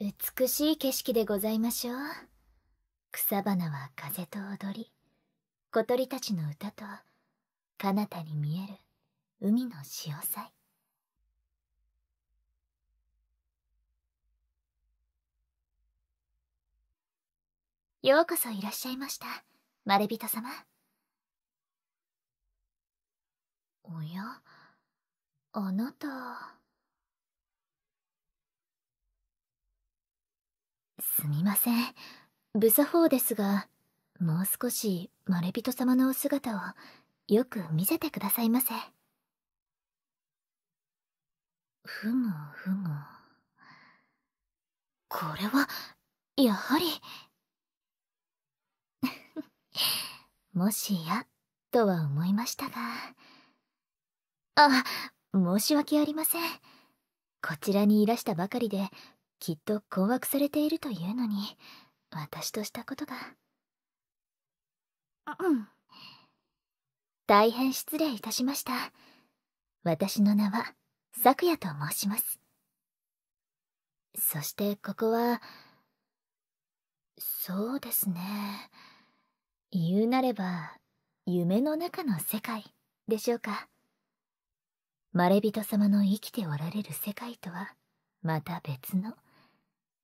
美しい景色でございましょう草花は風と踊り小鳥たちの歌と彼方に見える海の潮騒ようこそいらっしゃいましたまれびと様おやあなた。すみません無作法ですがもう少しまれびと様のお姿をよく見せてくださいませふむふむこれはやはり もしやとは思いましたがあ申し訳ありませんこちらにいらしたばかりできっと困惑されているというのに私としたことがうん大変失礼いたしました私の名は咲夜と申しますそしてここはそうですね言うなれば夢の中の世界でしょうかまれびと様の生きておられる世界とはまた別の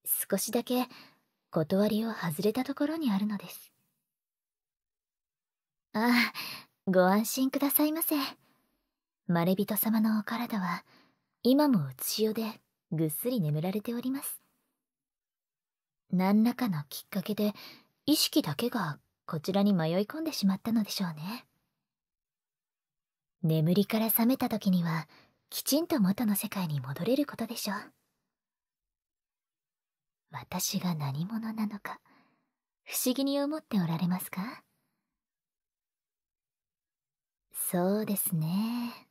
少しだけ断りを外れたところにあるのですああご安心くださいませまれびと様のお体は今もうつしおでぐっすり眠られております何らかのきっかけで意識だけがこちらに迷い込んでしまったのでしょうね眠りから覚めた時にはきちんと元の世界に戻れることでしょう私が何者なのか不思議に思っておられますかそうですね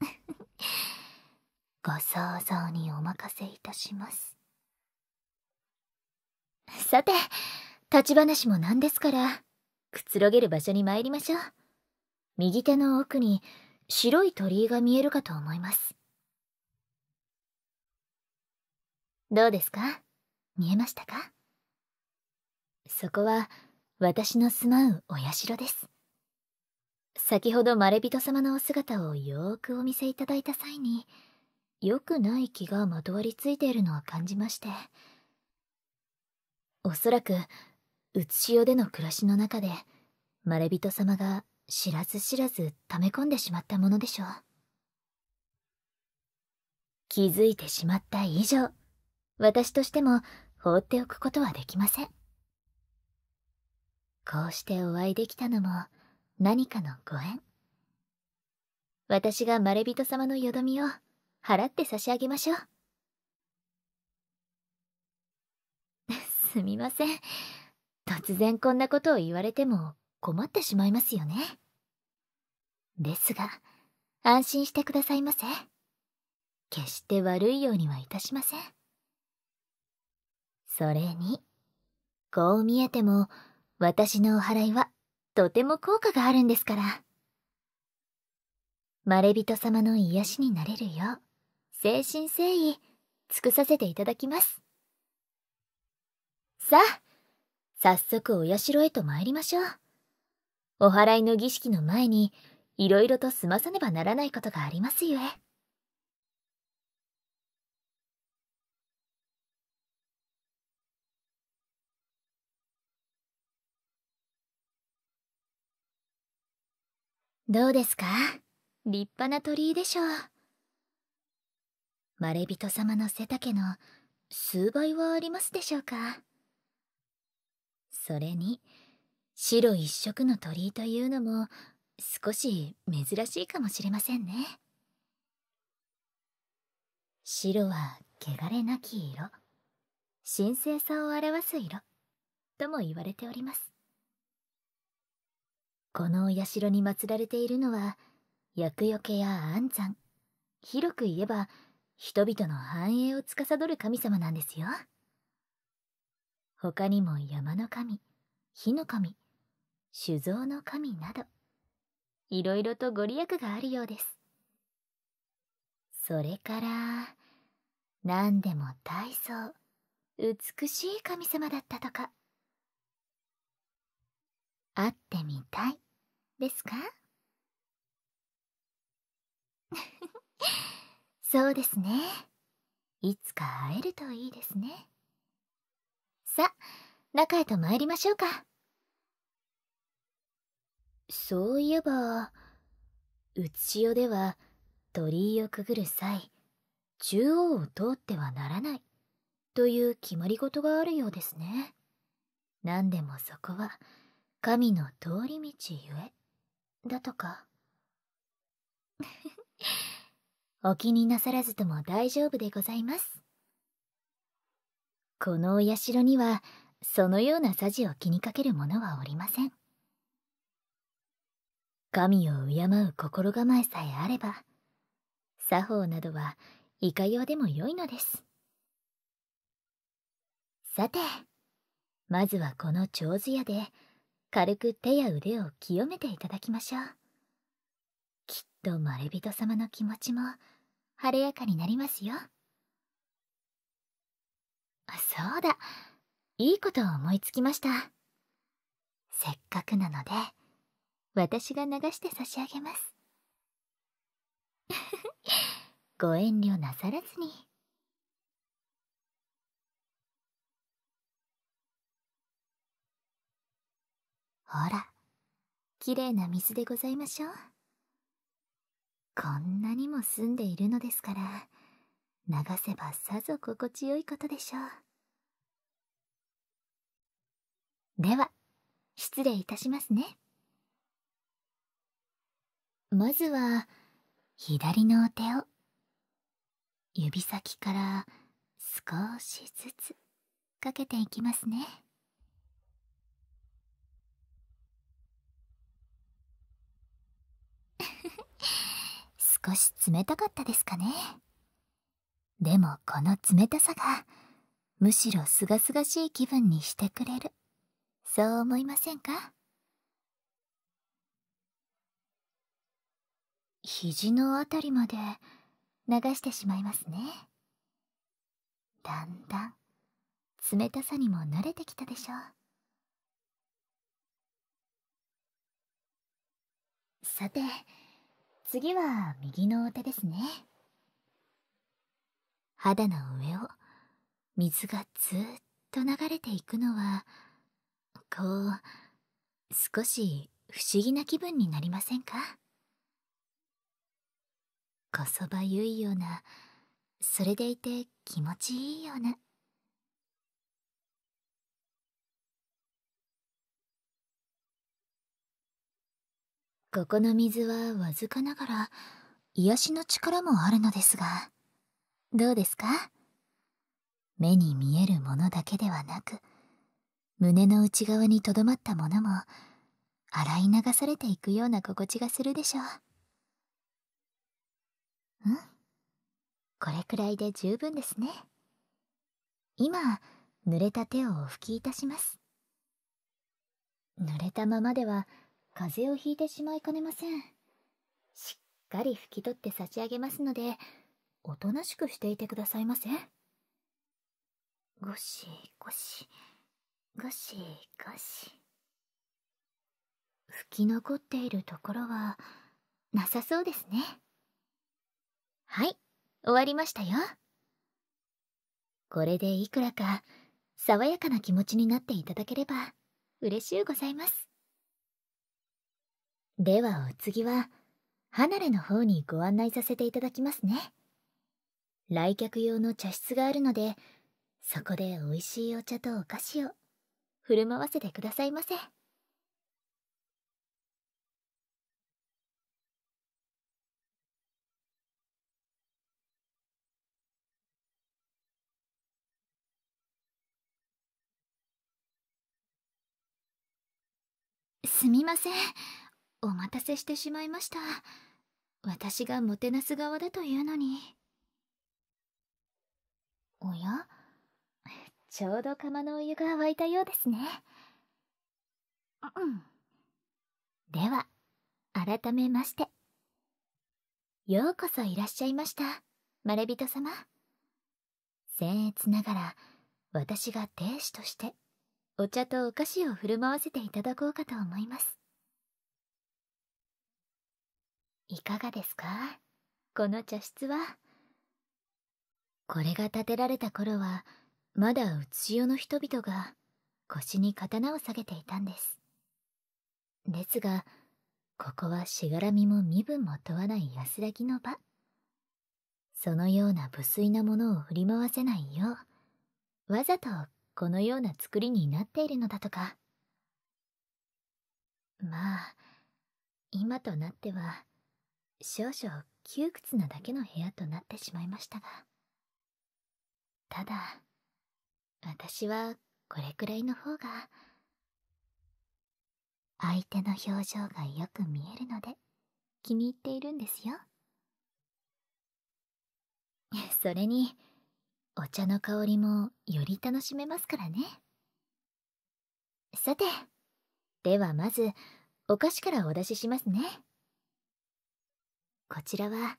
ご想像にお任せいたしますさて立ち話も何ですからくつろげる場所に参りましょう右手の奥に白い鳥居が見えるかと思いますどうですか見えましたかそこは私の住まうお社です先ほどまれびと様のお姿をよーくお見せいただいた際によくない気がまとわりついているのを感じましておそらくうつしおでの暮らしの中でまれびと様が知らず知らず溜め込んでしまったものでしょう気づいてしまった以上私としても放っておくことはできませんこうしてお会いできたのも何かのご縁私がまれびと様のよどみを払って差し上げましょう すみません突然こんなことを言われても困ってしまいますよねですが安心してくださいませ決して悪いようにはいたしませんそれに、こう見えても、私のお祓いは、とても効果があるんですから。まれびと様の癒しになれるよう、誠心誠意、尽くさせていただきます。さあ、早速お社へと参りましょう。お祓いの儀式の前に、いろいろと済まさねばならないことがありますゆえ。どうですか立派な鳥居でしょう。まれびと様の背丈の数倍はありますでしょうか。それに、白一色の鳥居というのも少し珍しいかもしれませんね。白は汚れなき色、神聖さを表す色とも言われております。このお社に祀られているのは厄除けや安産広く言えば人々の繁栄を司る神様なんですよ他にも山の神火の神酒造の神などいろいろとご利益があるようですそれから何でも大層美しい神様だったとか会ってみたいですか そうですねいつか会えるといいですねさ中へと参りましょうかそういえばうつしおでは鳥居をくぐる際中央を通ってはならないという決まり事があるようですね何でもそこは神の通り道ゆえだとか お気になさらずとも大丈夫でございますこのお社にはそのようなさじを気にかける者はおりません神を敬う心構えさえあれば作法などはいかようでもよいのですさてまずはこの長寿屋で軽く手や腕を清めていただきましょうきっとまれびと様の気持ちも晴れやかになりますよそうだいいことを思いつきましたせっかくなので私が流して差し上げます ご遠慮なさらずに。ほらきれいな水でございましょうこんなにも澄んでいるのですから流せばさぞ心地よいことでしょうでは失礼いたしますねまずは左のお手を指先から少しずつかけていきますね。少し冷たかったですかねでもこの冷たさがむしろすがすがしい気分にしてくれるそう思いませんか肘のあたりまで流してしまいますねだんだん冷たさにも慣れてきたでしょうさて次は右のお手ですね肌の上を水がずっと流れていくのはこう少し不思議な気分になりませんかこそばゆいようなそれでいて気持ちいいようなここの水はわずかながら癒しの力もあるのですがどうですか目に見えるものだけではなく胸の内側にとどまったものも洗い流されていくような心地がするでしょううんこれくらいで十分ですね今濡れた手をお拭きいたします濡れたままでは風邪をひいてしまいかねません。しっかり拭き取って差し上げますので、おとなしくしていてくださいませ。ゴシゴシ、ゴシゴシ。拭き残っているところは、なさそうですね。はい、終わりましたよ。これでいくらか、爽やかな気持ちになっていただければ、嬉しゅうございます。ではお次は離れの方にご案内させていただきますね来客用の茶室があるのでそこで美味しいお茶とお菓子を振る舞わせてくださいませすみませんお待たせしてしまいました私がもてなす側だというのにおやちょうど釜のお湯が沸いたようですねうんでは改めましてようこそいらっしゃいましたまれびと様僭越ながら私が亭主としてお茶とお菓子を振る舞わせていただこうかと思いますいかがですかこの茶室はこれが建てられた頃はまだうつ潮の人々が腰に刀を下げていたんですですがここはしがらみも身分も問わない安らぎの場そのような無粋なものを振り回せないようわざとこのような作りになっているのだとかまあ今となっては少々窮屈なだけの部屋となってしまいましたがただ私はこれくらいの方が相手の表情がよく見えるので気に入っているんですよ それにお茶の香りもより楽しめますからねさてではまずお菓子からお出ししますねこちらは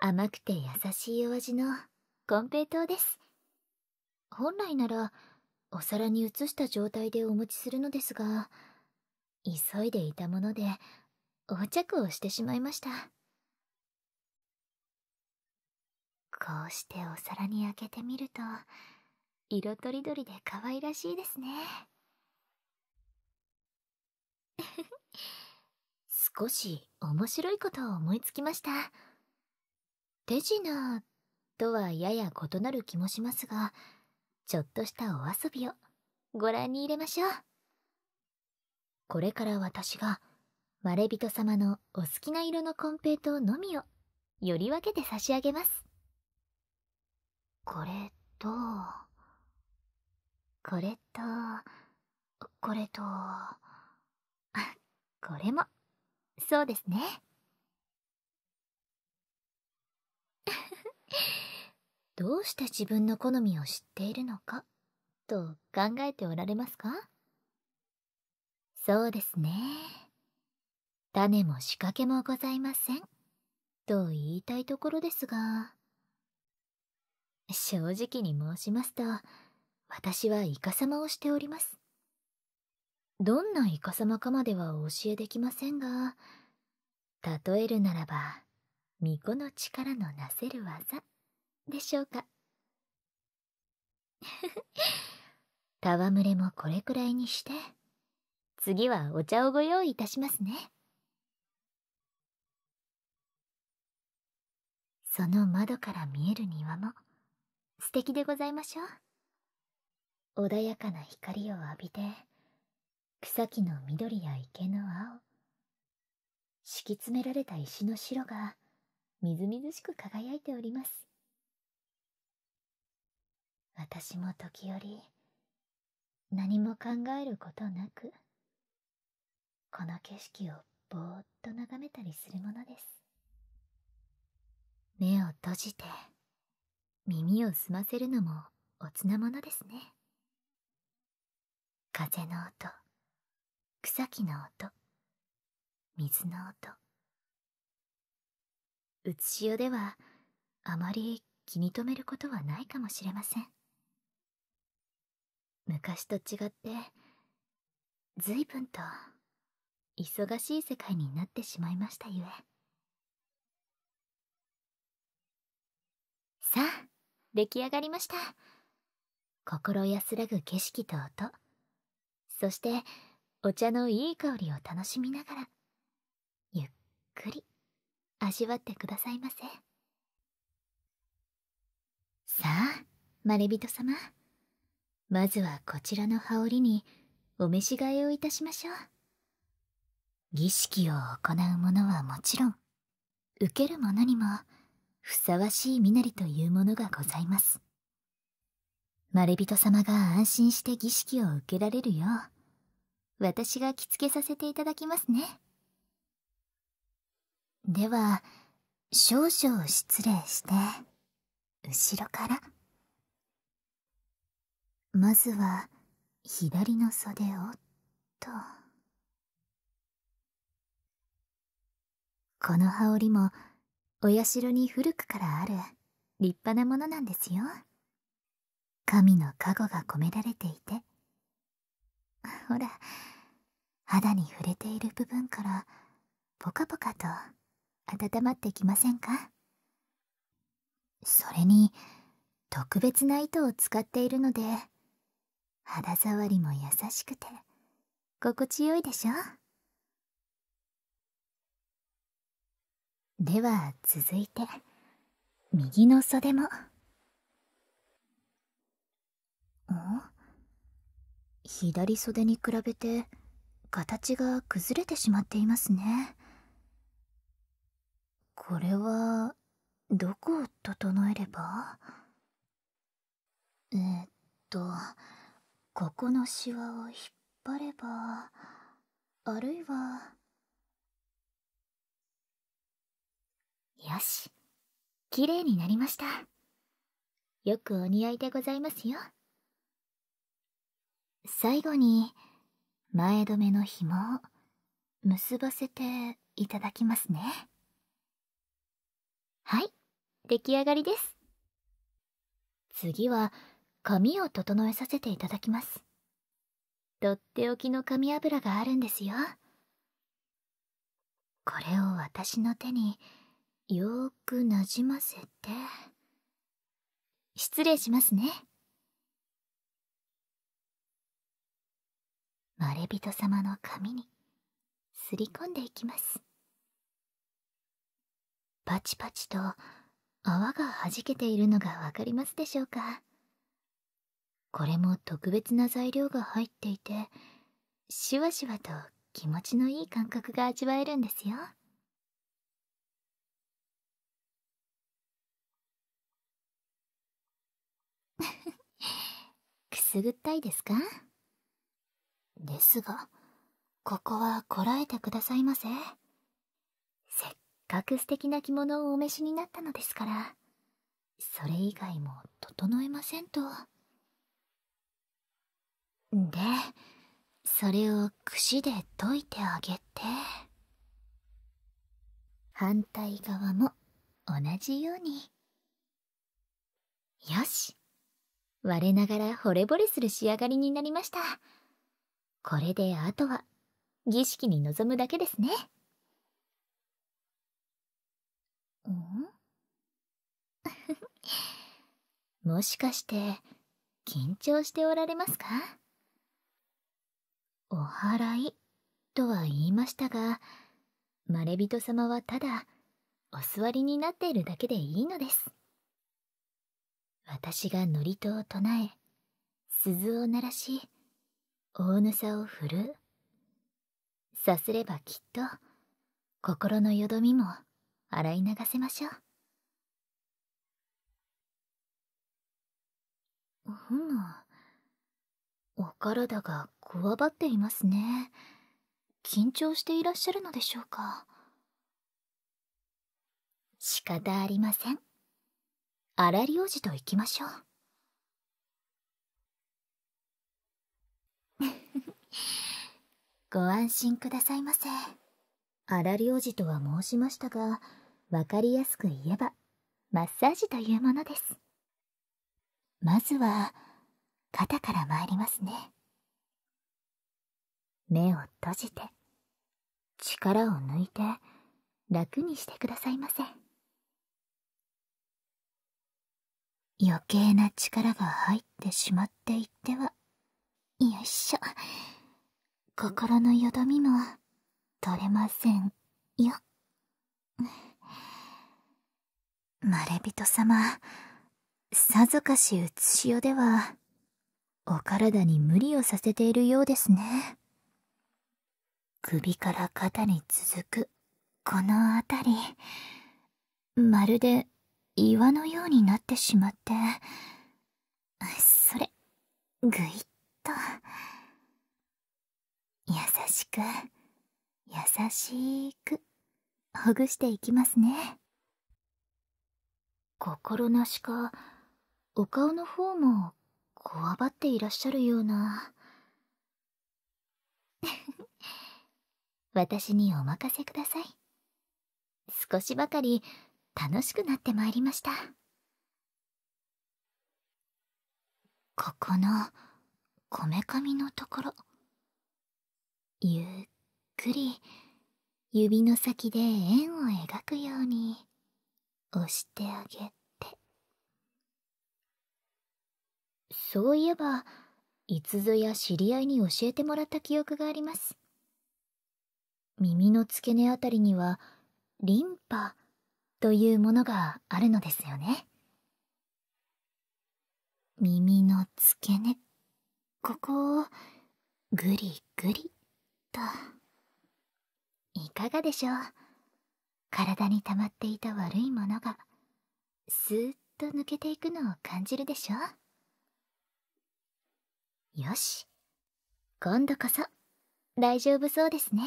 甘くて優しいお味のコンペイ糖です本来ならお皿に移した状態でお持ちするのですが急いでいたもので横着をしてしまいましたこうしてお皿に開けてみると色とりどりで可愛らしいですね少し面白いことを思いつきました手品とはやや異なる気もしますがちょっとしたお遊びをご覧に入れましょうこれから私がまれびと様のお好きな色のコンペイトのみをより分けて差し上げますこれとこれとこれとこれもそうですね どうして自分の好みを知っているのかと考えておられますかそうですね種も仕掛けもございませんと言いたいところですが正直に申しますと私はイカ様をしておりますどんなイカ様かまではお教えできませんが例えるならば巫女の力のなせる技でしょうか 戯れもこれくらいにして次はお茶をご用意いたしますねその窓から見える庭も素敵でございましょう穏やかな光を浴びて草木の緑や池の青、敷き詰められた石の白がみずみずしく輝いております。私も時折、何も考えることなく、この景色をぼーっと眺めたりするものです。目を閉じて、耳を澄ませるのもおつなものですね。風の音。草木の音水の音うつしおではあまり気に留めることはないかもしれません昔と違って随分と忙しい世界になってしまいましたゆえさあ出来上がりました心安らぐ景色と音そしてお茶のいい香りを楽しみながらゆっくり味わってくださいませさあまれびと様まずはこちらの羽織にお召し替えをいたしましょう儀式を行う者はもちろん受ける者にもふさわしい身なりというものがございますまれびと様が安心して儀式を受けられるよう私が着付けさせていただきますねでは少々失礼して後ろからまずは左の袖をとこの羽織もお社に古くからある立派なものなんですよ神の加護が込められていてほら肌に触れている部分からポカポカと温まってきませんかそれに特別な糸を使っているので肌触りも優しくて心地よいでしょでは続いて右の袖もん左袖に比べて形が崩れてしまっていますねこれはどこを整えればえー、っとここのシワを引っ張ればあるいはよし綺麗になりましたよくお似合いでございますよ最後に前留めの紐を結ばせていただきますねはい出来上がりです次は髪を整えさせていただきますとっておきの髪油があるんですよこれを私の手によーくなじませて失礼しますね。まれびと様の髪にすり込んでいきますパチパチと泡がはじけているのがわかりますでしょうかこれも特別な材料が入っていてしわしわと気持ちのいい感覚が味わえるんですよ くすぐったいですかですがここはこらえてくださいませせっかく素敵な着物をお召しになったのですからそれ以外も整えませんとでそれを櫛で解いてあげて反対側も同じようによし我ながら惚れ惚れする仕上がりになりましたこれであとは儀式に臨むだけですねうん もしかして緊張しておられますかお祓いとは言いましたがまれびと様はただお座りになっているだけでいいのです私が祝詞を唱え鈴を鳴らし大ぬさを振るさすればきっと心のよどみも洗い流せましょうふむお体がこわばっていますね緊張していらっしゃるのでしょうか仕方ありません荒りおと行きましょう ご安心くださいませ荒療治とは申しましたがわかりやすく言えばマッサージというものですまずは肩から参りますね目を閉じて力を抜いて楽にしてくださいませ余計な力が入ってしまっていってはよいしょ心のよどみも取れませんよまれびと様さぞかしうつしおではお体に無理をさせているようですね首から肩に続くこの辺りまるで岩のようになってしまってそれぐいっと優しく優しくほぐしていきますね心なしかお顔の方もこわばっていらっしゃるような 私にお任せください少しばかり楽しくなってまいりましたここのこめかみのところゆっくり指の先で円を描くように押してあげてそういえばいつぞや知り合いに教えてもらった記憶があります耳の付け根あたりにはリンパというものがあるのですよね耳の付け根ここをぐりぐりといかがでしょう体に溜まっていた悪いものがスーッと抜けていくのを感じるでしょよし今度こそ大丈夫そうですね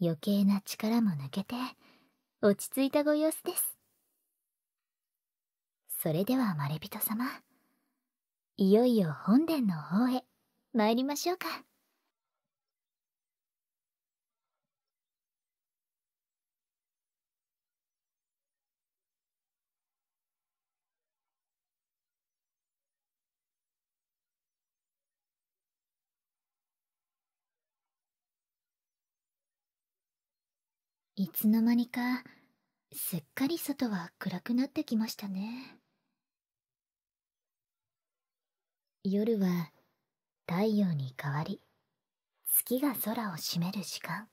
余計な力も抜けて落ち着いたご様子ですそれではまれびと様いよいよ本殿の方へ参りましょうかいつの間にかすっかり外は暗くなってきましたね。夜は太陽に変わり月が空を占める時間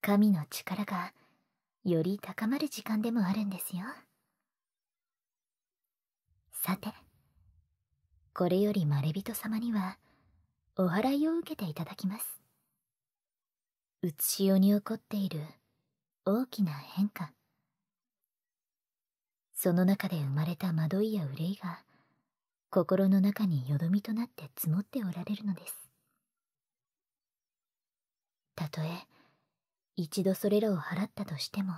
神の力がより高まる時間でもあるんですよさてこれよりまれびと様にはお祓いを受けていただきますうつしおに起こっている大きな変化その中で生まれた惑いや憂いが心の中によどみとなって積もっておられるのですたとえ一度それらを払ったとしても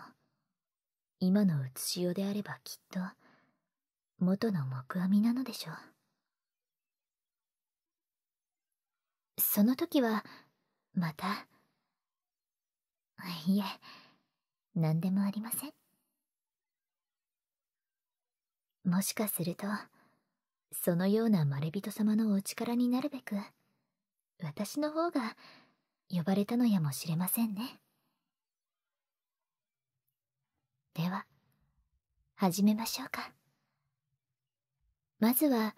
今の写しよであればきっと元の木阿弥なのでしょうその時はまたいえ何でもありませんもしかするとそのようなまれびと様のお力になるべく私の方が呼ばれたのやもしれませんねでは始めましょうかまずは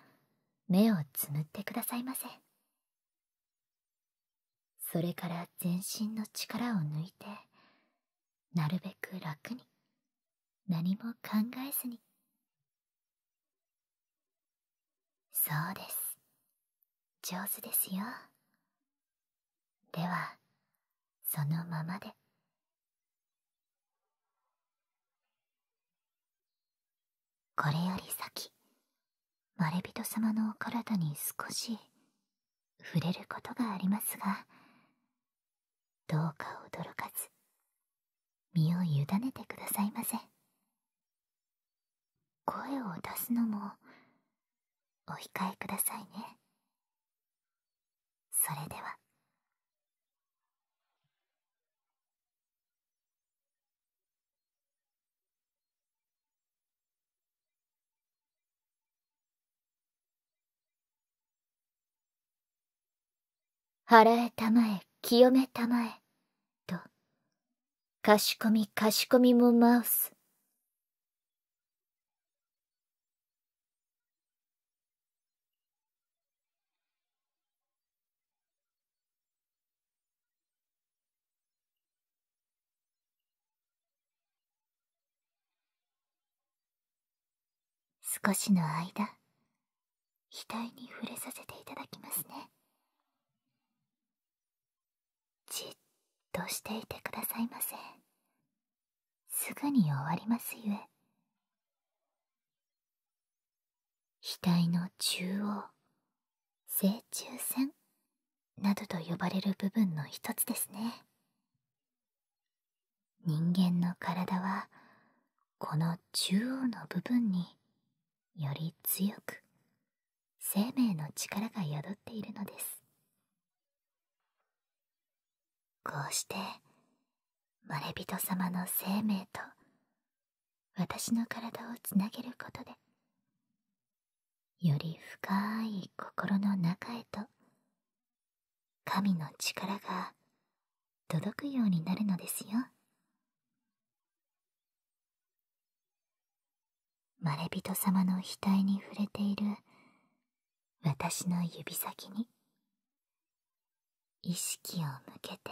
目をつむってくださいませそれから全身の力を抜いてなるべく楽に何も考えずにそうです上手ですよではそのままでこれより先まれびと様のお体に少し触れることがありますがどうか驚かず身を委ねてくださいませ声を出すのもお控えくださいねそれでは払えたまえ清めたまえとかしこみかしこみもマウス少しの間額に触れさせていただきますねじっとしていてくださいませすぐに終わりますゆえ額の中央正中線などと呼ばれる部分の一つですね人間の体はこの中央の部分により強く生命の力が宿っているのですこうしてまれびと様の生命と私の体をつなげることでより深い心の中へと神の力が届くようになるのですよ。まれびと様の額に触れている私の指先に意識を向けて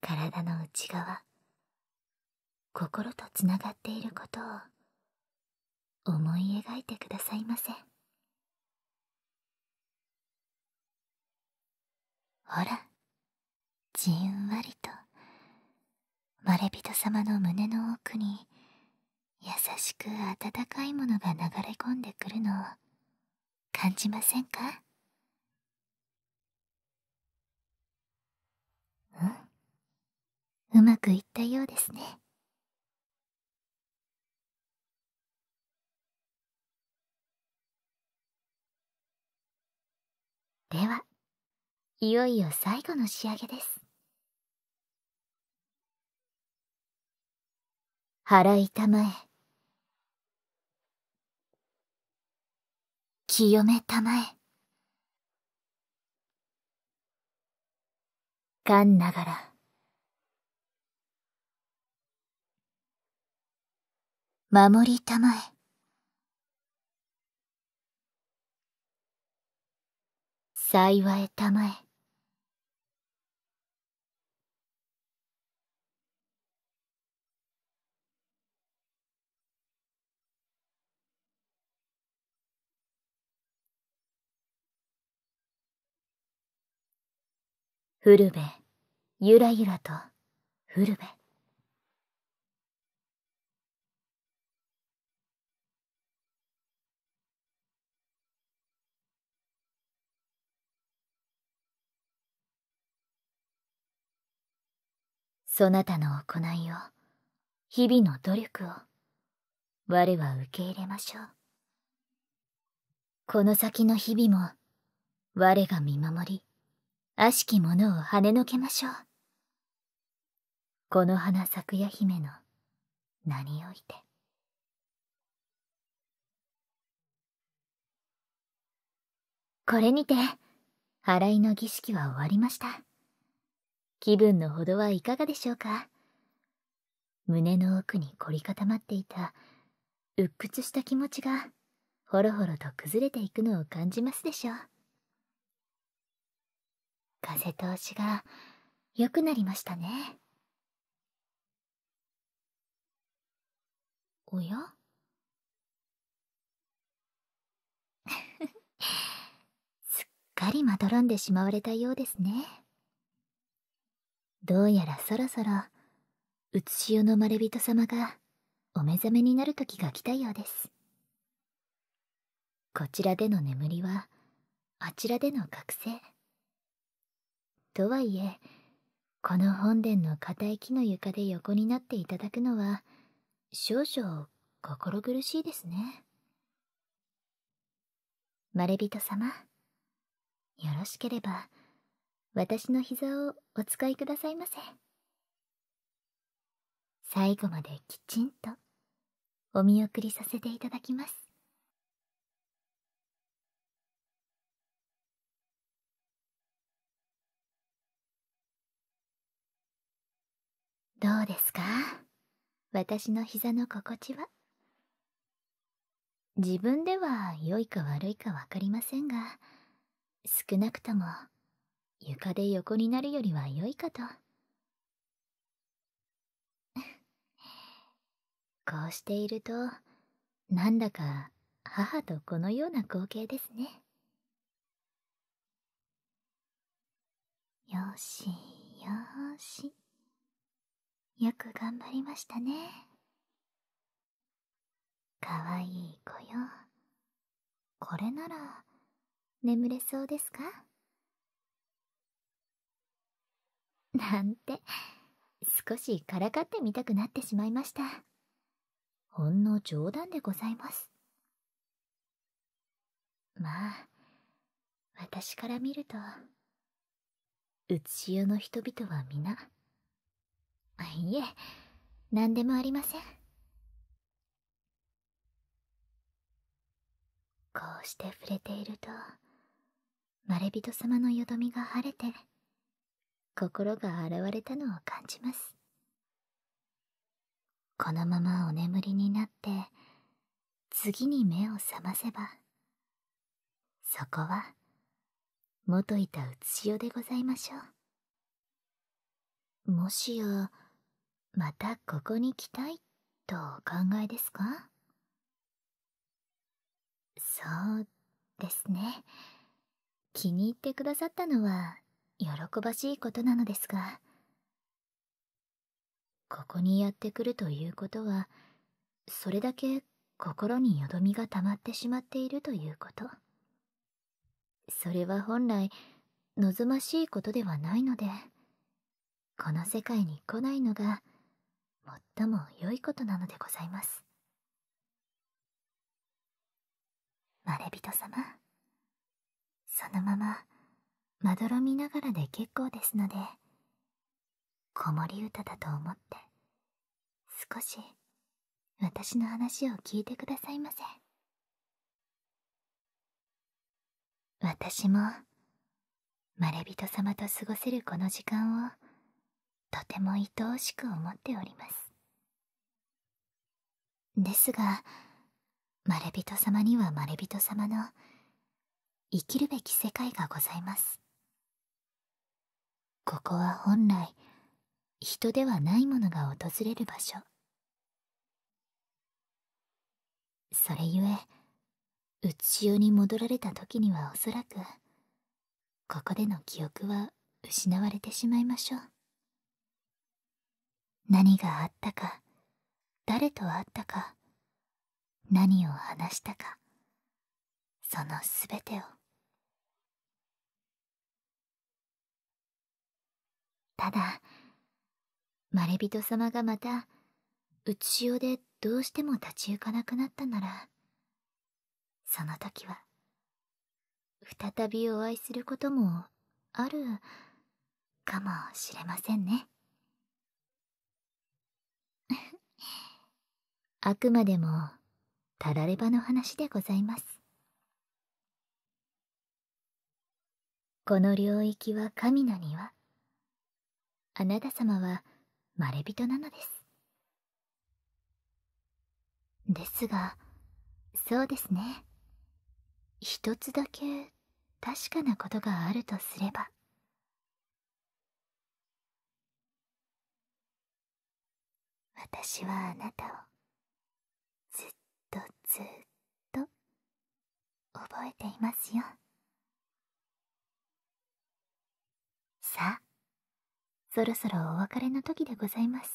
体の内側心とつながっていることを思い描いてくださいませほらじんわりと。まれびと様の胸の奥に優しく温かいものが流れ込んでくるのを感じませんかうんうまくいったようですねではいよいよ最後の仕上げです払いたまえ清めたまえかんながら守りたまえ幸えたまえ古部、ゆらゆらと、古部。そなたの行いを、日々の努力を、我は受け入れましょう。この先の日々も、我が見守り、悪しき者を跳ねのけましょう。この花咲夜姫の名において。これにて、払いの儀式は終わりました。気分のほどはいかがでしょうか胸の奥に凝り固まっていた、鬱屈した気持ちが、ほろほろと崩れていくのを感じますでしょう。風通しが良くなりましたねおや すっかりまどろんでしまわれたようですねどうやらそろそろつしおのまれびと様がお目覚めになる時が来たようですこちらでの眠りはあちらでの覚醒とはいえこの本殿の硬い木の床で横になっていただくのは少々心苦しいですねまれびと様よろしければ私の膝をお使いくださいませ最後まできちんとお見送りさせていただきますどうですか私の膝の心地は自分では良いか悪いか分かりませんが少なくとも床で横になるよりは良いかと こうしているとなんだか母とこのような光景ですねよしよしよく頑張りましたねかわいい子よこれなら眠れそうですかなんて少しからかってみたくなってしまいましたほんの冗談でございますまあ私から見るとうつしおの人々は皆いえ何でもありませんこうして触れているとまれびと様のよどみが晴れて心が現れたのを感じますこのままお眠りになって次に目を覚ませばそこは元いたつしおでございましょうもしやまたここに来たいとお考えですかそうですね気に入ってくださったのは喜ばしいことなのですがここにやってくるということはそれだけ心によどみがたまってしまっているということそれは本来望ましいことではないのでこの世界に来ないのが最も良いことなのでございますまれびと様そのまままどろみながらで結構ですので子守歌だと思って少し私の話を聞いてくださいませ私もまれびと様と過ごせるこの時間をとても愛おしく思っておりますですがまれびと様にはまれびと様の生きるべき世界がございますここは本来人ではないものが訪れる場所それゆえ宇宙に戻られた時にはおそらくここでの記憶は失われてしまいましょう何があったか誰と会ったか何を話したかそのすべてをただまれびと様がまた内おでどうしても立ち行かなくなったならその時は再びお会いすることもあるかもしれませんね。あくまでもたらればの話でございますこの領域は神の庭あなた様はまれびとなのですですがそうですね一つだけ確かなことがあるとすれば私はあなたをとずっと覚えていますよさあそろそろお別れの時でございます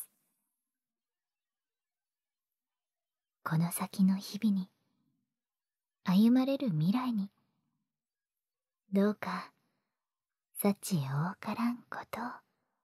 この先の日々に歩まれる未来にどうか幸多からんことを。